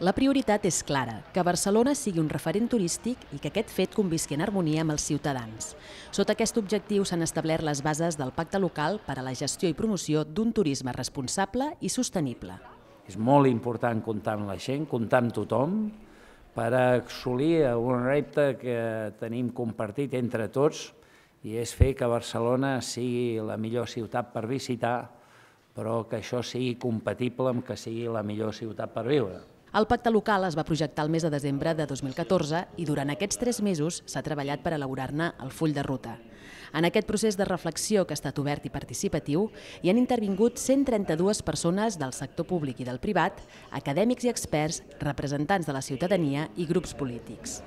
La prioritat és clara, que Barcelona sigui un referent turístic i que aquest fet convisqui en harmonia amb els ciutadans. Sota aquest objectiu s'han establert les bases del pacte local per a la gestió i promoció d'un turisme responsable i sostenible. És molt important comptar amb la gent, comptar amb tothom, per assolir un repte que tenim compartit entre tots i és fer que Barcelona sigui la millor ciutat per visitar, però que això sigui compatible amb que sigui la millor ciutat per viure. El pacte local es va projectar el mes de desembre de 2014 i durant aquests tres mesos s'ha treballat per elaborar-ne el full de ruta. En aquest procés de reflexió que ha estat obert i participatiu hi han intervingut 132 persones del sector públic i del privat, acadèmics i experts, representants de la ciutadania i grups polítics.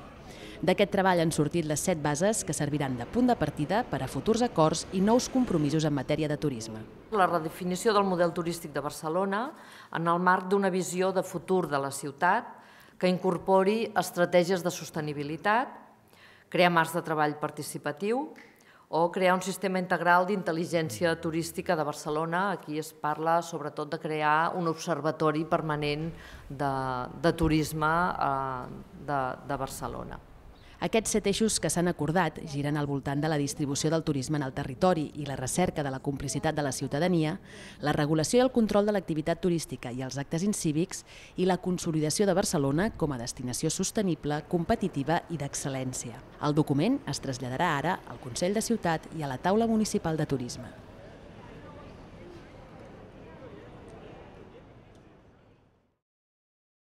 D'aquest treball han sortit les set bases que serviran de punt de partida per a futurs acords i nous compromisos en matèria de turisme. La redefinició del model turístic de Barcelona en el marc d'una visió de futur de la ciutat que incorpori estratègies de sostenibilitat, crear marcs de treball participatiu, o crear un sistema integral d'intel·ligència turística de Barcelona. Aquí es parla sobretot de crear un observatori permanent de, de turisme eh, de, de Barcelona. Aquests set eixos que s'han acordat giren al voltant de la distribució del turisme en el territori i la recerca de la complicitat de la ciutadania, la regulació i el control de l'activitat turística i els actes incívics i la consolidació de Barcelona com a destinació sostenible, competitiva i d'excel·lència. El document es traslladarà ara al Consell de Ciutat i a la Taula Municipal de Turisme.